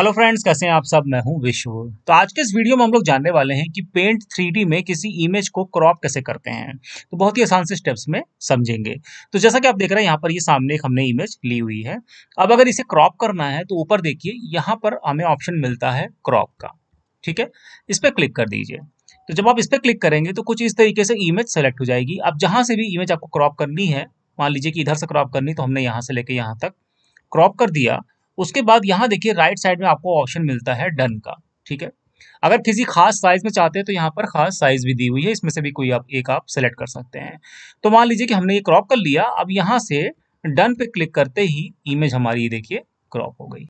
hello friends कैसे हैं आप सब मैं हूं विश्व तो आज के इस वीडियो में हम लोग जानने वाले हैं कि पेंट थ्री में किसी इमेज को क्रॉप कैसे करते हैं तो बहुत ही आसान से स्टेप्स में समझेंगे तो जैसा कि आप देख रहे हैं यहाँ पर ये यह सामने एक हमने इमेज ली हुई है अब अगर इसे क्रॉप करना है तो ऊपर देखिए यहाँ पर हमें ऑप्शन मिलता है क्रॉप का ठीक है इस पर क्लिक कर दीजिए तो जब आप इस पर क्लिक करेंगे तो कुछ इस तरीके से इमेज सेलेक्ट हो जाएगी अब जहाँ से भी इमेज आपको क्रॉप करनी है मान लीजिए कि इधर से क्रॉप करनी तो हमने यहाँ से लेके यहाँ तक क्रॉप कर दिया उसके बाद यहाँ देखिए राइट साइड में आपको ऑप्शन मिलता है डन का ठीक है अगर किसी खास साइज में चाहते हैं तो यहाँ पर खास साइज भी दी हुई है इसमें से भी कोई आप एक आप सेलेक्ट कर सकते हैं तो मान लीजिए कि हमने ये क्रॉप कर लिया अब यहाँ से डन पे क्लिक करते ही इमेज हमारी देखिए क्रॉप हो गई